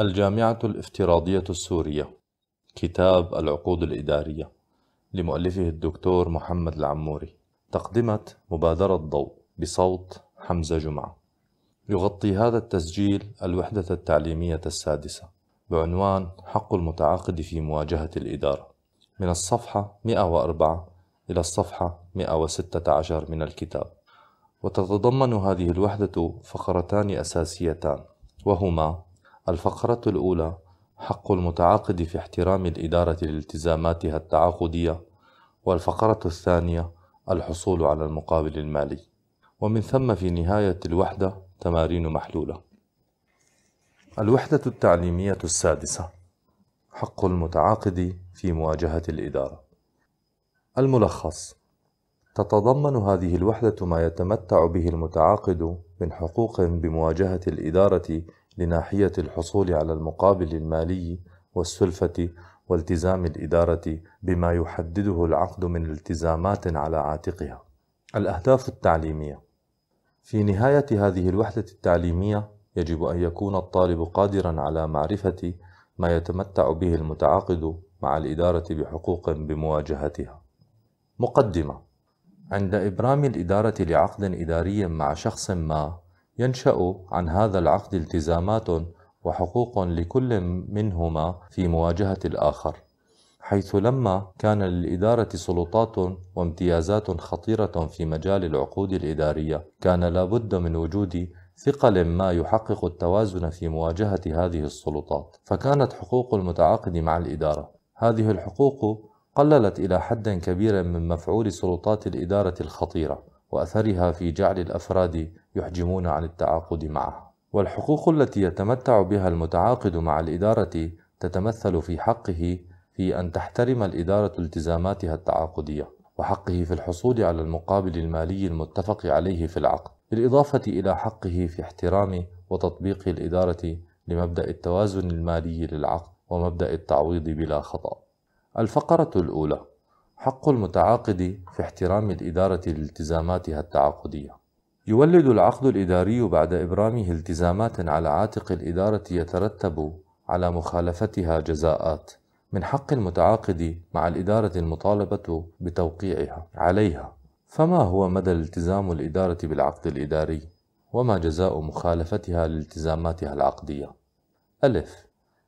الجامعة الافتراضية السورية كتاب العقود الإدارية لمؤلفه الدكتور محمد العموري تقدمت مبادرة ضوء بصوت حمزة جمعة يغطي هذا التسجيل الوحدة التعليمية السادسة بعنوان حق المتعاقد في مواجهة الإدارة من الصفحة 104 إلى الصفحة 116 من الكتاب وتتضمن هذه الوحدة فقرتان أساسيتان وهما الفقرة الأولى حق المتعاقد في احترام الإدارة لالتزاماتها التعاقدية والفقرة الثانية الحصول على المقابل المالي ومن ثم في نهاية الوحدة تمارين محلولة الوحدة التعليمية السادسة حق المتعاقد في مواجهة الإدارة الملخص تتضمن هذه الوحدة ما يتمتع به المتعاقد من حقوق بمواجهة الإدارة لناحية الحصول على المقابل المالي والسلفة والتزام الإدارة بما يحدده العقد من التزامات على عاتقها. الأهداف التعليمية في نهاية هذه الوحدة التعليمية يجب أن يكون الطالب قادرا على معرفة ما يتمتع به المتعاقد مع الإدارة بحقوق بمواجهتها. مقدمة عند إبرام الإدارة لعقد إداري مع شخص ما ينشأ عن هذا العقد التزامات وحقوق لكل منهما في مواجهة الآخر حيث لما كان للإدارة سلطات وامتيازات خطيرة في مجال العقود الإدارية كان لابد من وجود ثقل ما يحقق التوازن في مواجهة هذه السلطات فكانت حقوق المتعاقد مع الإدارة هذه الحقوق قللت إلى حد كبير من مفعول سلطات الإدارة الخطيرة وأثرها في جعل الأفراد يحجمون عن التعاقد معه والحقوق التي يتمتع بها المتعاقد مع الإدارة تتمثل في حقه في أن تحترم الإدارة التزاماتها التعاقدية وحقه في الحصول على المقابل المالي المتفق عليه في العقد بالإضافة إلى حقه في احترام وتطبيق الإدارة لمبدأ التوازن المالي للعقد ومبدأ التعويض بلا خطأ الفقرة الأولى حق المتعاقد في احترام الإدارة لالتزاماتها التعاقدية يولد العقد الإداري بعد إبرامه التزامات على عاتق الإدارة يترتب على مخالفتها جزاءات من حق المتعاقد مع الإدارة المطالبة بتوقيعها عليها فما هو مدى التزام الإدارة بالعقد الإداري؟ وما جزاء مخالفتها لالتزاماتها العقدية؟ ألف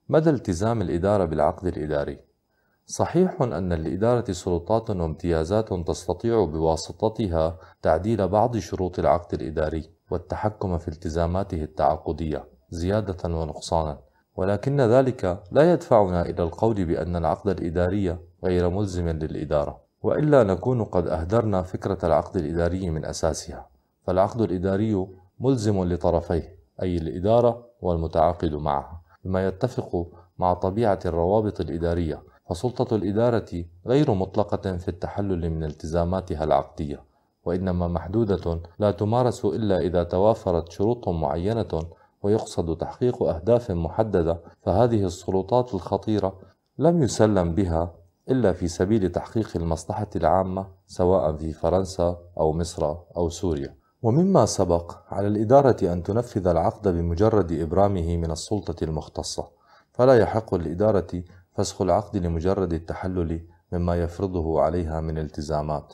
مدى التزام الإدارة بالعقد الإداري صحيح أن للإدارة سلطات وامتيازات تستطيع بواسطتها تعديل بعض شروط العقد الإداري والتحكم في التزاماته التعاقدية زيادة ونقصانا ولكن ذلك لا يدفعنا إلى القول بأن العقد الإداري غير ملزم للإدارة وإلا نكون قد أهدرنا فكرة العقد الإداري من أساسها فالعقد الإداري ملزم لطرفيه أي الإدارة والمتعاقد معها بما يتفق مع طبيعة الروابط الإدارية فسلطة الإدارة غير مطلقة في التحلل من التزاماتها العقدية وإنما محدودة لا تمارس إلا إذا توافرت شروط معينة ويقصد تحقيق أهداف محددة فهذه السلطات الخطيرة لم يسلم بها إلا في سبيل تحقيق المصلحة العامة سواء في فرنسا أو مصر أو سوريا ومما سبق على الإدارة أن تنفذ العقد بمجرد إبرامه من السلطة المختصة فلا يحق للإدارة فسخ العقد لمجرد التحلل مما يفرضه عليها من التزامات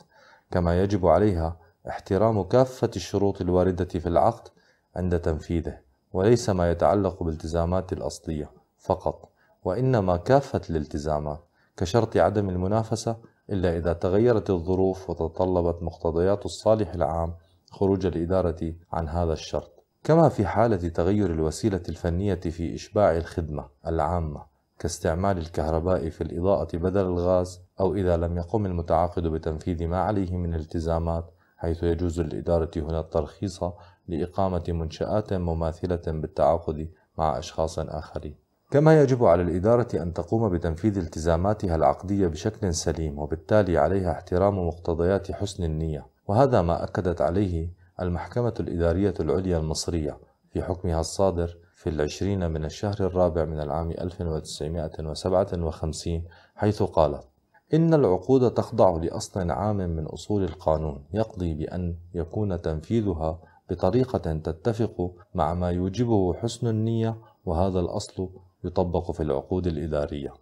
كما يجب عليها احترام كافة الشروط الواردة في العقد عند تنفيذه وليس ما يتعلق بالتزامات الأصلية فقط وإنما كافة الالتزامات كشرط عدم المنافسة إلا إذا تغيرت الظروف وتطلبت مقتضيات الصالح العام خروج الإدارة عن هذا الشرط كما في حالة تغير الوسيلة الفنية في إشباع الخدمة العامة كاستعمال الكهرباء في الإضاءة بدل الغاز أو إذا لم يقم المتعاقد بتنفيذ ما عليه من التزامات حيث يجوز للإدارة هنا الترخيص لإقامة منشآت مماثلة بالتعاقد مع أشخاص آخرين كما يجب على الإدارة أن تقوم بتنفيذ التزاماتها العقدية بشكل سليم وبالتالي عليها احترام مقتضيات حسن النية وهذا ما أكدت عليه المحكمة الإدارية العليا المصرية في حكمها الصادر في العشرين من الشهر الرابع من العام 1957 حيث قالت إن العقود تخضع لأصل عام من أصول القانون يقضي بأن يكون تنفيذها بطريقة تتفق مع ما يوجبه حسن النية وهذا الأصل يطبق في العقود الإدارية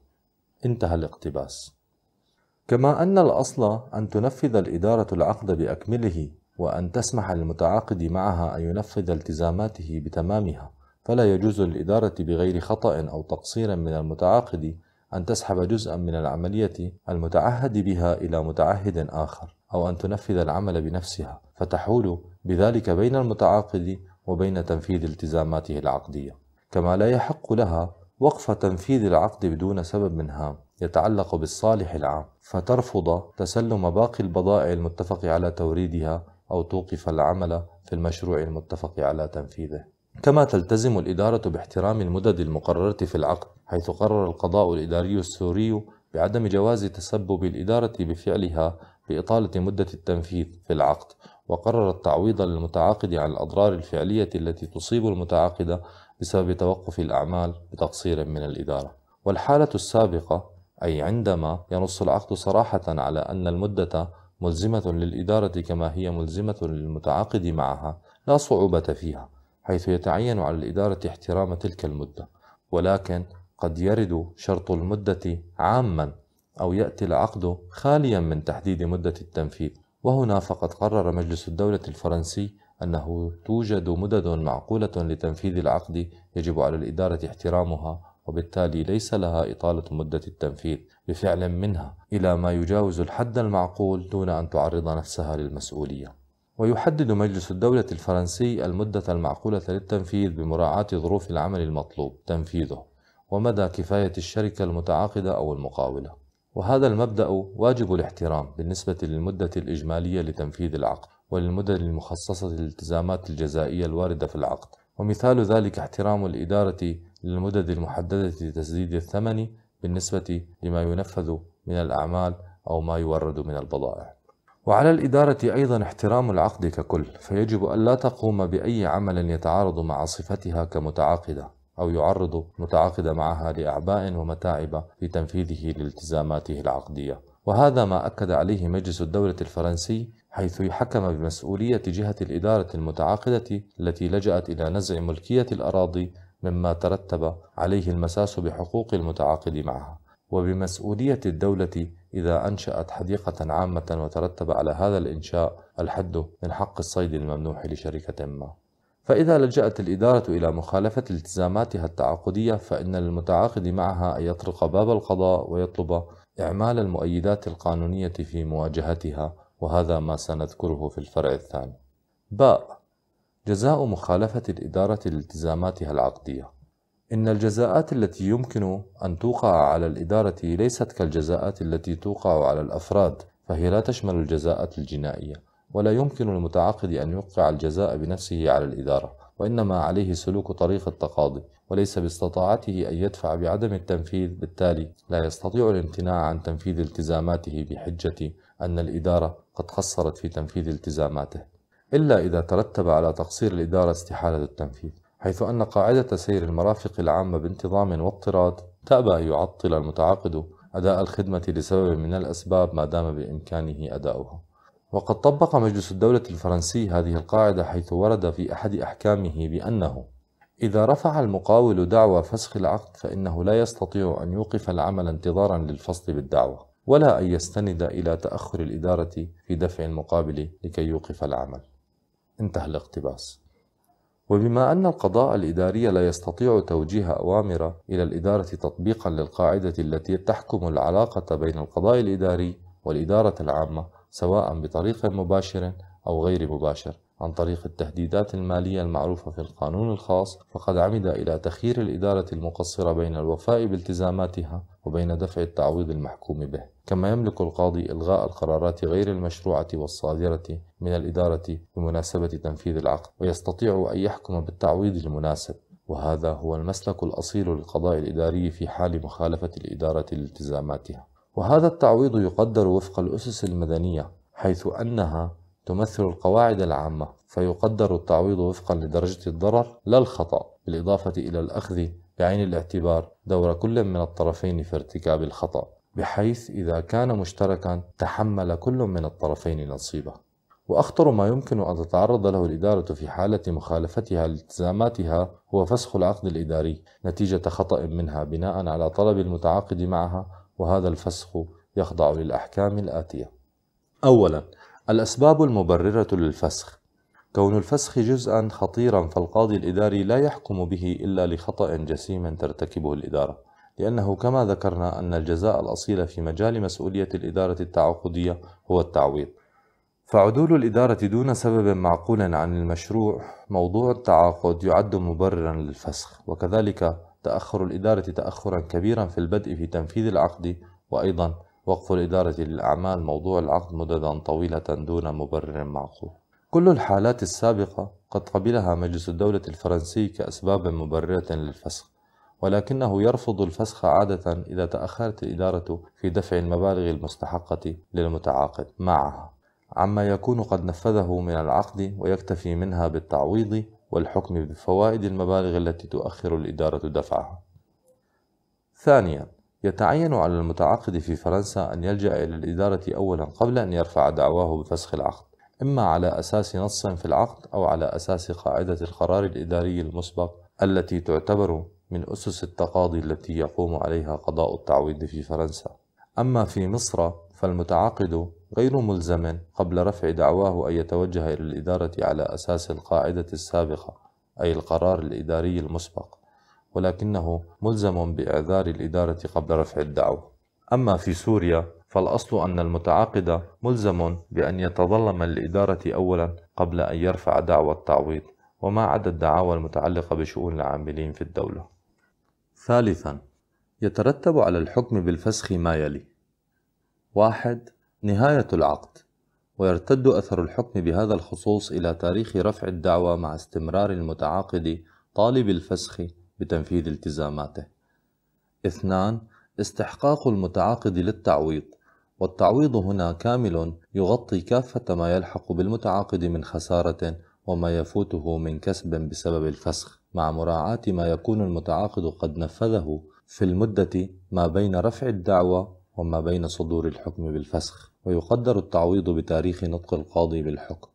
انتهى الاقتباس كما أن الأصل أن تنفذ الإدارة العقد بأكمله وأن تسمح للمتعاقد معها أن ينفذ التزاماته بتمامها فلا يجوز للإدارة بغير خطأ أو تقصير من المتعاقد أن تسحب جزءا من العملية المتعهد بها إلى متعهد آخر أو أن تنفذ العمل بنفسها فتحول بذلك بين المتعاقد وبين تنفيذ التزاماته العقدية كما لا يحق لها وقف تنفيذ العقد بدون سبب من هام يتعلق بالصالح العام فترفض تسلم باقي البضائع المتفق على توريدها أو توقف العمل في المشروع المتفق على تنفيذه كما تلتزم الإدارة باحترام المدد المقررة في العقد حيث قرر القضاء الإداري السوري بعدم جواز تسبب الإدارة بفعلها بإطالة مدة التنفيذ في العقد وقرر التعويض للمتعاقد عن الأضرار الفعلية التي تصيب المتعاقد بسبب توقف الأعمال بتقصير من الإدارة والحالة السابقة أي عندما ينص العقد صراحة على أن المدة ملزمة للإدارة كما هي ملزمة للمتعاقد معها لا صعوبة فيها حيث يتعين على الإدارة احترام تلك المدة ولكن قد يرد شرط المدة عاما أو يأتي العقد خاليا من تحديد مدة التنفيذ وهنا فقد قرر مجلس الدولة الفرنسي أنه توجد مدد معقولة لتنفيذ العقد يجب على الإدارة احترامها وبالتالي ليس لها إطالة مدة التنفيذ بفعل منها إلى ما يجاوز الحد المعقول دون أن تعرض نفسها للمسؤولية ويحدد مجلس الدولة الفرنسي المدة المعقولة للتنفيذ بمراعاة ظروف العمل المطلوب تنفيذه ومدى كفاية الشركة المتعاقدة أو المقاولة وهذا المبدأ واجب الاحترام بالنسبة للمدة الإجمالية لتنفيذ العقد وللمدد المخصصة للالتزامات الجزائية الواردة في العقد ومثال ذلك احترام الإدارة للمدد المحددة لتسديد الثمن بالنسبة لما ينفذ من الأعمال أو ما يورد من البضائع وعلى الإدارة أيضا احترام العقد ككل فيجب ألا تقوم بأي عمل يتعارض مع صفتها كمتعاقدة أو يعرض متعاقدة معها لأعباء ومتاعب في تنفيذه لالتزاماته العقدية وهذا ما أكد عليه مجلس الدولة الفرنسي حيث حكم بمسؤولية جهة الإدارة المتعاقدة التي لجأت إلى نزع ملكية الأراضي مما ترتب عليه المساس بحقوق المتعاقد معها وبمسؤولية الدولة إذا أنشأت حديقة عامة وترتب على هذا الإنشاء الحد من حق الصيد الممنوح لشركة ما. فإذا لجأت الإدارة إلى مخالفة التزاماتها التعاقدية فإن للمتعاقد معها أن يطرق باب القضاء ويطلب إعمال المؤيدات القانونية في مواجهتها وهذا ما سنذكره في الفرع الثاني. باء جزاء مخالفة الإدارة لالتزاماتها العقدية إن الجزاءات التي يمكن أن توقع على الإدارة ليست كالجزاءات التي توقع على الأفراد، فهي لا تشمل الجزاءات الجنائية، ولا يمكن المتعاقد أن يوقع الجزاء بنفسه على الإدارة، وإنما عليه سلوك طريق التقاضي، وليس باستطاعته أن يدفع بعدم التنفيذ، بالتالي لا يستطيع الامتناع عن تنفيذ التزاماته بحجة أن الإدارة قد قصرت في تنفيذ التزاماته، إلا إذا ترتب على تقصير الإدارة استحالة التنفيذ. حيث أن قاعدة سير المرافق العامة بانتظام واضطراد تأبى أن يعطل المتعاقد أداء الخدمة لسبب من الأسباب ما دام بإمكانه أداؤها وقد طبق مجلس الدولة الفرنسي هذه القاعدة حيث ورد في أحد أحكامه بأنه إذا رفع المقاول دعوى فسخ العقد فإنه لا يستطيع أن يوقف العمل انتظارا للفصل بالدعوى ولا أن يستند إلى تأخر الإدارة في دفع المقابل لكي يوقف العمل انتهى الاقتباس وبما أن القضاء الإداري لا يستطيع توجيه أوامر إلى الإدارة تطبيقا للقاعدة التي تحكم العلاقة بين القضاء الإداري والإدارة العامة سواء بطريق مباشر أو غير مباشر عن طريق التهديدات المالية المعروفة في القانون الخاص فقد عمد إلى تخيير الإدارة المقصرة بين الوفاء بالتزاماتها وبين دفع التعويض المحكوم به كما يملك القاضي إلغاء القرارات غير المشروعة والصادرة من الإدارة بمناسبة تنفيذ العقد ويستطيع أن يحكم بالتعويض المناسب وهذا هو المسلك الأصيل للقضاء الإداري في حال مخالفة الإدارة لالتزاماتها وهذا التعويض يقدر وفق الأسس المدنية حيث أنها تمثل القواعد العامة فيقدر التعويض وفقا لدرجة الضرر لا الخطأ بالإضافة إلى الأخذ بعين الاعتبار دور كل من الطرفين في ارتكاب الخطأ بحيث إذا كان مشتركا تحمل كل من الطرفين نصيبه وأخطر ما يمكن أن تتعرض له الإدارة في حالة مخالفتها لالتزاماتها هو فسخ العقد الإداري نتيجة خطأ منها بناء على طلب المتعاقد معها وهذا الفسخ يخضع للأحكام الآتية أولاً الأسباب المبررة للفسخ كون الفسخ جزءا خطيرا فالقاضي الإداري لا يحكم به إلا لخطأ جسيم ترتكبه الإدارة لأنه كما ذكرنا أن الجزاء الأصيل في مجال مسؤولية الإدارة التعاقدية هو التعويض فعدول الإدارة دون سبب معقول عن المشروع موضوع التعاقد يعد مبررا للفسخ وكذلك تأخر الإدارة تأخرا كبيرا في البدء في تنفيذ العقد وأيضا وقف الإدارة للأعمال موضوع العقد مددا طويلة دون مبرر معقول كل الحالات السابقة قد قبلها مجلس الدولة الفرنسي كأسباب مبررة للفسخ ولكنه يرفض الفسخ عادة إذا تأخرت الإدارة في دفع المبالغ المستحقة للمتعاقد معها عما يكون قد نفذه من العقد ويكتفي منها بالتعويض والحكم بفوائد المبالغ التي تؤخر الإدارة دفعها ثانيا يتعين على المتعاقد في فرنسا أن يلجأ إلى الإدارة أولا قبل أن يرفع دعواه بفسخ العقد إما على أساس نص في العقد أو على أساس قاعدة القرار الإداري المسبق التي تعتبر من أسس التقاضي التي يقوم عليها قضاء التعويض في فرنسا أما في مصر فالمتعاقد غير ملزم قبل رفع دعواه أن يتوجه إلى الإدارة على أساس القاعدة السابقة أي القرار الإداري المسبق ولكنه ملزم بإعذار الإدارة قبل رفع الدعوة أما في سوريا فالأصل أن المتعاقد ملزم بأن يتظلم الإدارة أولا قبل أن يرفع دعوى التعويض وما عدا الدعاوى المتعلقة بشؤون العاملين في الدولة ثالثا يترتب على الحكم بالفسخ ما يلي واحد نهاية العقد ويرتد أثر الحكم بهذا الخصوص إلى تاريخ رفع الدعوى مع استمرار المتعاقد طالب الفسخ بتنفيذ التزاماته اثنان استحقاق المتعاقد للتعويض والتعويض هنا كامل يغطي كافة ما يلحق بالمتعاقد من خسارة وما يفوته من كسب بسبب الفسخ مع مراعاة ما يكون المتعاقد قد نفذه في المدة ما بين رفع الدعوى وما بين صدور الحكم بالفسخ ويقدر التعويض بتاريخ نطق القاضي بالحكم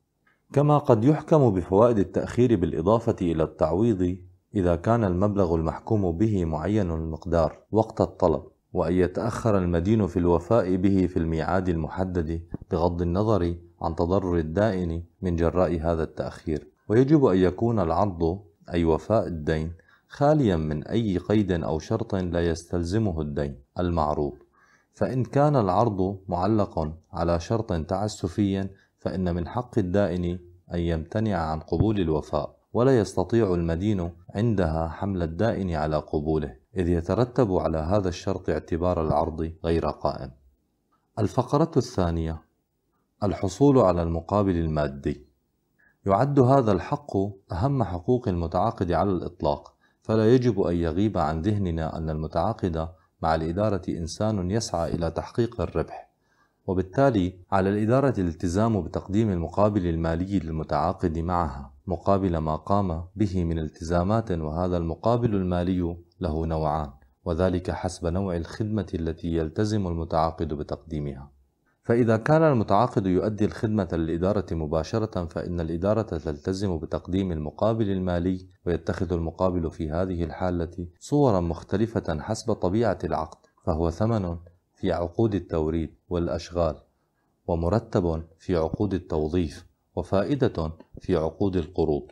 كما قد يحكم بفوائد التأخير بالإضافة إلى التعويض إذا كان المبلغ المحكوم به معين المقدار وقت الطلب وأن يتأخر المدين في الوفاء به في الميعاد المحدد بغض النظر عن تضرر الدائن من جراء هذا التأخير ويجب أن يكون العض أي وفاء الدين خاليا من أي قيد أو شرط لا يستلزمه الدين المعروض فإن كان العرض معلق على شرط تعسفي فإن من حق الدائن أن يمتنع عن قبول الوفاء ولا يستطيع المدين عندها حمل الدائن على قبوله إذ يترتب على هذا الشرط اعتبار العرض غير قائم الفقرة الثانية الحصول على المقابل المادي يعد هذا الحق أهم حقوق المتعاقد على الإطلاق فلا يجب أن يغيب عن ذهننا أن المتعاقد مع الإدارة إنسان يسعى إلى تحقيق الربح وبالتالي على الإدارة الالتزام بتقديم المقابل المالي للمتعاقد معها مقابل ما قام به من التزامات وهذا المقابل المالي له نوعان وذلك حسب نوع الخدمة التي يلتزم المتعاقد بتقديمها فإذا كان المتعاقد يؤدي الخدمة للإدارة مباشرة فإن الإدارة تلتزم بتقديم المقابل المالي ويتخذ المقابل في هذه الحالة صورا مختلفة حسب طبيعة العقد فهو ثمن في عقود التوريد والأشغال ومرتب في عقود التوظيف وفائدة في عقود القروض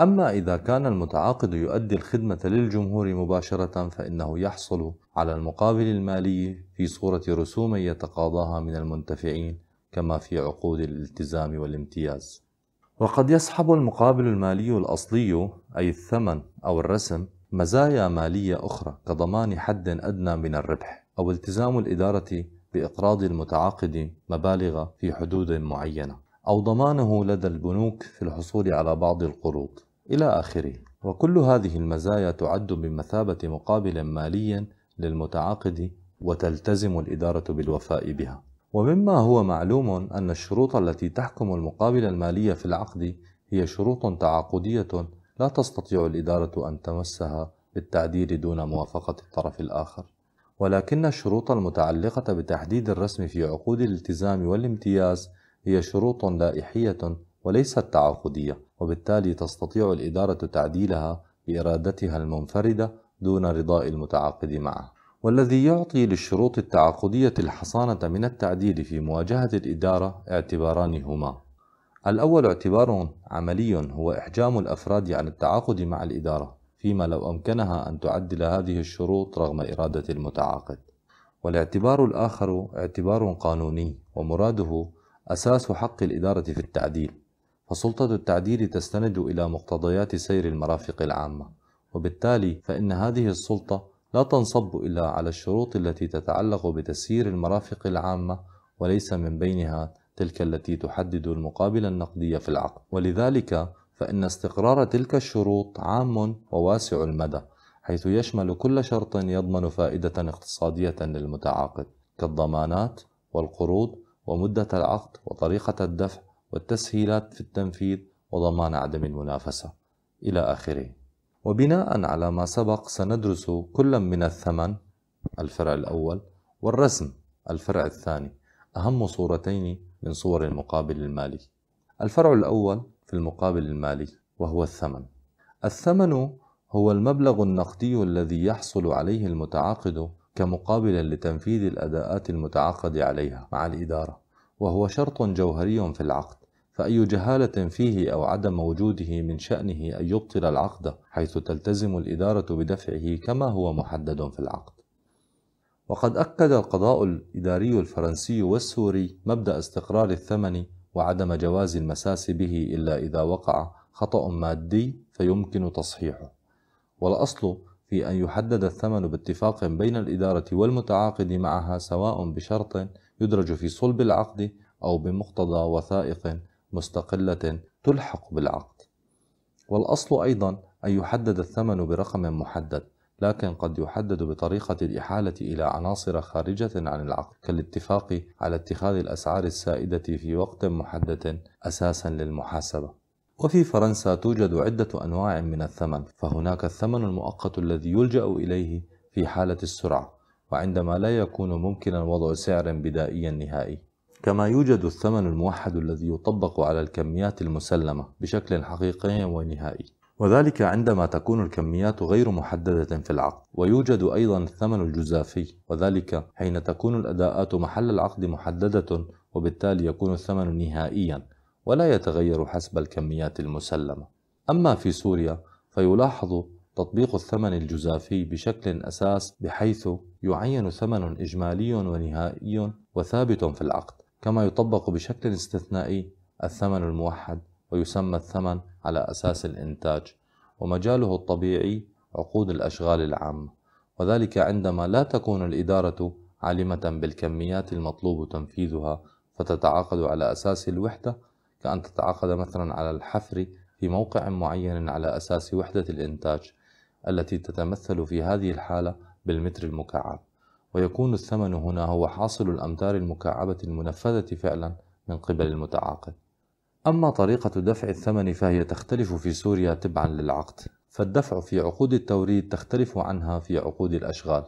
أما إذا كان المتعاقد يؤدي الخدمة للجمهور مباشرة فإنه يحصل على المقابل المالي في صورة رسوم يتقاضاها من المنتفعين كما في عقود الالتزام والامتياز وقد يسحب المقابل المالي الأصلي أي الثمن أو الرسم مزايا مالية أخرى كضمان حد أدنى من الربح أو التزام الإدارة بإقراض المتعاقد مبالغ في حدود معينة أو ضمانه لدى البنوك في الحصول على بعض القروض إلى آخره وكل هذه المزايا تعد بمثابة مقابل مالي للمتعاقد وتلتزم الإدارة بالوفاء بها ومما هو معلوم أن الشروط التي تحكم المقابل المالية في العقد هي شروط تعاقدية لا تستطيع الإدارة أن تمسها بالتعديل دون موافقة الطرف الآخر ولكن الشروط المتعلقة بتحديد الرسم في عقود الالتزام والامتياز هي شروط لائحية وليست تعاقدية وبالتالي تستطيع الإدارة تعديلها بإرادتها المنفردة دون رضاء المتعاقد معه والذي يعطي للشروط التعاقدية الحصانة من التعديل في مواجهة الإدارة اعتباران هما الأول اعتبار عملي هو إحجام الأفراد عن التعاقد مع الإدارة فيما لو أمكنها أن تعدل هذه الشروط رغم إرادة المتعاقد والاعتبار الآخر اعتبار قانوني ومراده أساس حق الإدارة في التعديل فسلطة التعديل تستند إلى مقتضيات سير المرافق العامة وبالتالي فإن هذه السلطة لا تنصب إلا على الشروط التي تتعلق بتسيير المرافق العامة وليس من بينها تلك التي تحدد المقابل النقدي في العقد ولذلك فإن استقرار تلك الشروط عام وواسع المدى حيث يشمل كل شرط يضمن فائدة اقتصادية للمتعاقد كالضمانات والقروض ومدة العقد وطريقة الدفع والتسهيلات في التنفيذ وضمان عدم المنافسة إلى آخره وبناء على ما سبق سندرس كل من الثمن الفرع الأول والرسم الفرع الثاني أهم صورتين من صور المقابل المالي الفرع الأول في المقابل المالي وهو الثمن الثمن هو المبلغ النقدي الذي يحصل عليه المتعاقد كمقابل لتنفيذ الأداءات المتعاقد عليها مع الإدارة وهو شرط جوهري في العقد فأي جهالة فيه أو عدم وجوده من شأنه أن يبطل العقد حيث تلتزم الإدارة بدفعه كما هو محدد في العقد وقد أكد القضاء الإداري الفرنسي والسوري مبدأ استقرار الثمن وعدم جواز المساس به إلا إذا وقع خطأ مادي فيمكن تصحيحه والأصل في أن يحدد الثمن باتفاق بين الإدارة والمتعاقد معها سواء بشرط يدرج في صلب العقد أو بمقتضى وثائق مستقلة تلحق بالعقد والأصل أيضا أن يحدد الثمن برقم محدد لكن قد يحدد بطريقة الإحالة إلى عناصر خارجة عن العقل كالاتفاق على اتخاذ الأسعار السائدة في وقت محدد أساسا للمحاسبة وفي فرنسا توجد عدة أنواع من الثمن فهناك الثمن المؤقت الذي يلجأ إليه في حالة السرعة وعندما لا يكون ممكنا وضع سعر بدائي نهائي كما يوجد الثمن الموحد الذي يطبق على الكميات المسلمة بشكل حقيقي ونهائي وذلك عندما تكون الكميات غير محددة في العقد ويوجد أيضا الثمن الجزافي وذلك حين تكون الأداءات محل العقد محددة وبالتالي يكون الثمن نهائيا ولا يتغير حسب الكميات المسلمة أما في سوريا فيلاحظ تطبيق الثمن الجزافي بشكل أساس بحيث يعين ثمن إجمالي ونهائي وثابت في العقد كما يطبق بشكل استثنائي الثمن الموحد ويسمى الثمن على أساس الإنتاج ومجاله الطبيعي عقود الأشغال العامة وذلك عندما لا تكون الإدارة عالمة بالكميات المطلوب تنفيذها فتتعاقد على أساس الوحدة كأن تتعاقد مثلا على الحفر في موقع معين على أساس وحدة الإنتاج التي تتمثل في هذه الحالة بالمتر المكعب ويكون الثمن هنا هو حاصل الأمتار المكعبة المنفذة فعلا من قبل المتعاقد أما طريقة دفع الثمن فهي تختلف في سوريا تبعا للعقد فالدفع في عقود التوريد تختلف عنها في عقود الأشغال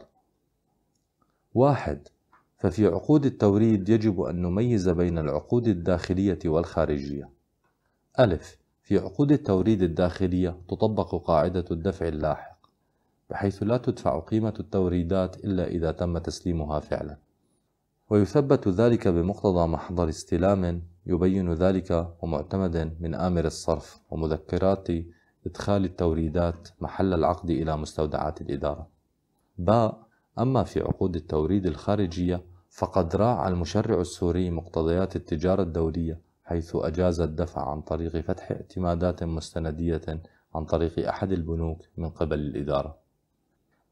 واحد ففي عقود التوريد يجب أن نميز بين العقود الداخلية والخارجية ألف في عقود التوريد الداخلية تطبق قاعدة الدفع اللاحق بحيث لا تدفع قيمة التوريدات إلا إذا تم تسليمها فعلا ويثبت ذلك بمقتضى محضر استلام يبين ذلك ومعتمد من آمر الصرف ومذكرات إدخال التوريدات محل العقد إلى مستودعات الإدارة. باء أما في عقود التوريد الخارجية فقد راعى المشرع السوري مقتضيات التجارة الدولية حيث أجاز الدفع عن طريق فتح اعتمادات مستندية عن طريق أحد البنوك من قبل الإدارة.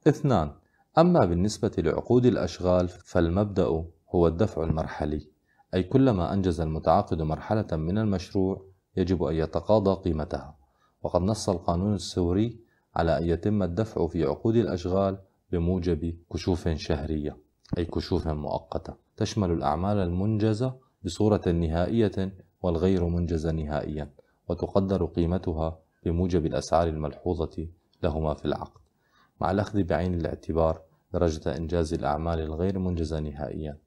اثنان أما بالنسبة لعقود الأشغال فالمبدأ هو الدفع المرحلي أي كلما أنجز المتعاقد مرحلة من المشروع يجب أن يتقاضى قيمتها وقد نص القانون السوري على أن يتم الدفع في عقود الأشغال بموجب كشوف شهرية أي كشوف مؤقتة تشمل الأعمال المنجزة بصورة نهائية والغير منجزة نهائيا وتقدر قيمتها بموجب الأسعار الملحوظة لهما في العقد مع الأخذ بعين الاعتبار درجة إنجاز الأعمال الغير منجزة نهائيا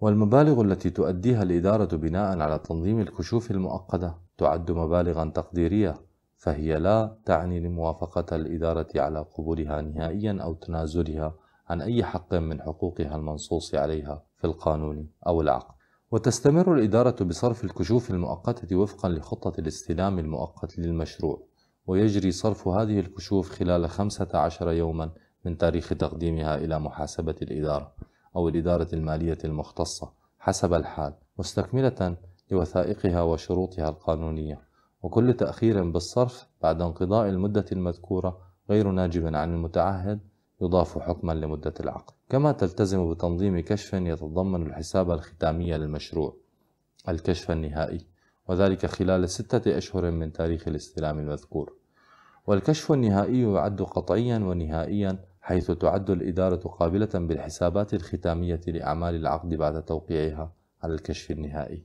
والمبالغ التي تؤديها الإدارة بناء على تنظيم الكشوف المؤقتة تعد مبالغا تقديرية فهي لا تعني لموافقة الإدارة على قبولها نهائيا أو تنازلها عن أي حق من حقوقها المنصوص عليها في القانون أو العقد وتستمر الإدارة بصرف الكشوف المؤقتة وفقا لخطة الاستلام المؤقت للمشروع ويجري صرف هذه الكشوف خلال 15 يوما من تاريخ تقديمها إلى محاسبة الإدارة أو الإدارة المالية المختصة حسب الحال مستكملة لوثائقها وشروطها القانونية وكل تأخير بالصرف بعد انقضاء المدة المذكورة غير ناجب عن المتعهد يضاف حكما لمدة العقد كما تلتزم بتنظيم كشف يتضمن الحساب الختامي للمشروع الكشف النهائي وذلك خلال ستة أشهر من تاريخ الاستلام المذكور والكشف النهائي يعد قطعيا ونهائيا حيث تعد الإدارة قابلة بالحسابات الختامية لأعمال العقد بعد توقيعها على الكشف النهائي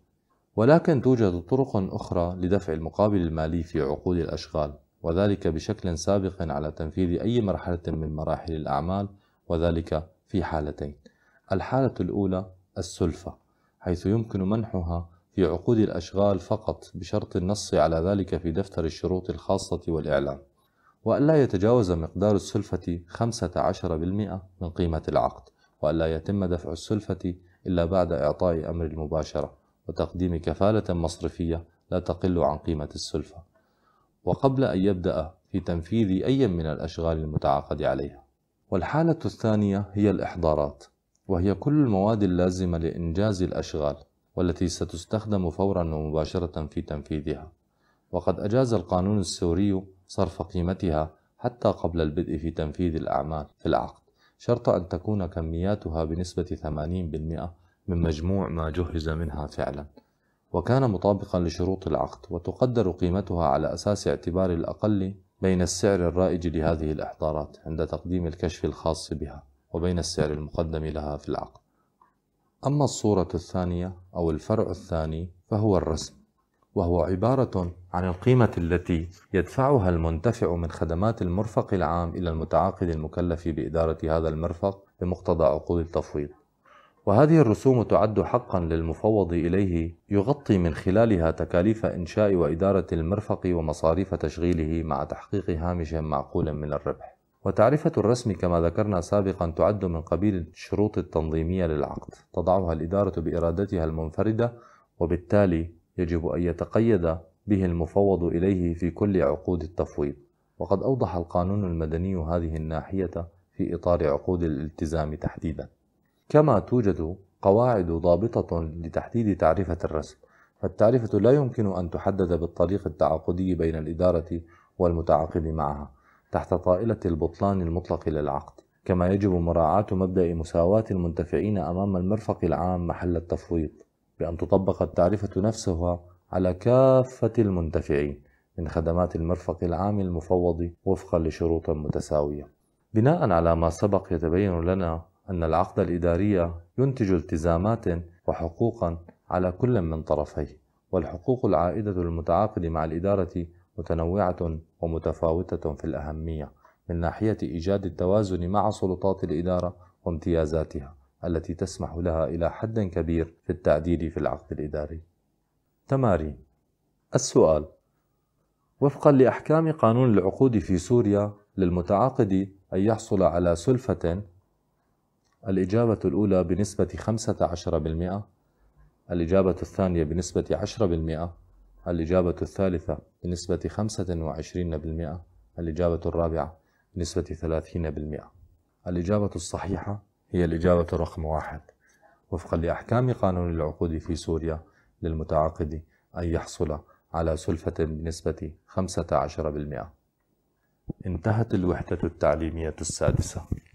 ولكن توجد طرق أخرى لدفع المقابل المالي في عقود الأشغال وذلك بشكل سابق على تنفيذ أي مرحلة من مراحل الأعمال وذلك في حالتين الحالة الأولى السلفة حيث يمكن منحها في عقود الأشغال فقط بشرط النص على ذلك في دفتر الشروط الخاصة والإعلام وأن لا يتجاوز مقدار السلفة 15% من قيمة العقد وأن لا يتم دفع السلفة إلا بعد إعطاء أمر المباشرة وتقديم كفالة مصرفية لا تقل عن قيمة السلفة وقبل أن يبدأ في تنفيذ أي من الأشغال المتعاقد عليها والحالة الثانية هي الإحضارات وهي كل المواد اللازمة لإنجاز الأشغال والتي ستستخدم فورا ومباشرة في تنفيذها وقد أجاز القانون السوري صرف قيمتها حتى قبل البدء في تنفيذ الأعمال في العقد شرط أن تكون كمياتها بنسبة 80% من مجموع ما جهز منها فعلا وكان مطابقا لشروط العقد وتقدر قيمتها على أساس اعتبار الأقل بين السعر الرائج لهذه الإحضارات عند تقديم الكشف الخاص بها وبين السعر المقدم لها في العقد أما الصورة الثانية أو الفرع الثاني فهو الرسم وهو عبارة عن القيمة التي يدفعها المنتفع من خدمات المرفق العام إلى المتعاقد المكلف بإدارة هذا المرفق بمقتضى عقود التفويض. وهذه الرسوم تعد حقا للمفوض إليه يغطي من خلالها تكاليف إنشاء وإدارة المرفق ومصاريف تشغيله مع تحقيق هامش معقول من الربح. وتعرفة الرسم كما ذكرنا سابقا تعد من قبيل الشروط التنظيمية للعقد تضعها الإدارة بإرادتها المنفردة وبالتالي يجب أن يتقيد به المفوض إليه في كل عقود التفويض وقد أوضح القانون المدني هذه الناحية في إطار عقود الالتزام تحديدا كما توجد قواعد ضابطة لتحديد تعرفة الرسم فالتعرفة لا يمكن أن تحدد بالطريق التعاقدي بين الإدارة والمتعاقد معها تحت طائلة البطلان المطلق للعقد كما يجب مراعاة مبدأ مساواة المنتفعين أمام المرفق العام محل التفويض بأن تطبق التعرفة نفسها على كافة المنتفعين من خدمات المرفق العام المفوض وفقا لشروط متساوية. بناء على ما سبق يتبين لنا أن العقد الإداري ينتج التزامات وحقوقا على كل من طرفيه، والحقوق العائدة للمتعاقد مع الإدارة متنوعة ومتفاوتة في الأهمية من ناحية إيجاد التوازن مع سلطات الإدارة وامتيازاتها التي تسمح لها إلى حد كبير في التعديل في العقد الإداري. تمارين السؤال وفقا لأحكام قانون العقود في سوريا للمتعاقد أن يحصل على سلفة الإجابة الأولى بنسبة 15% الإجابة الثانية بنسبة 10% الإجابة الثالثة بنسبة 25% الإجابة الرابعة بنسبة 30% الإجابة الصحيحة هي الإجابة رقم واحد وفقا لأحكام قانون العقود في سوريا للمتعاقد أن يحصل على سلفة بنسبة 15% انتهت الوحدة التعليمية السادسة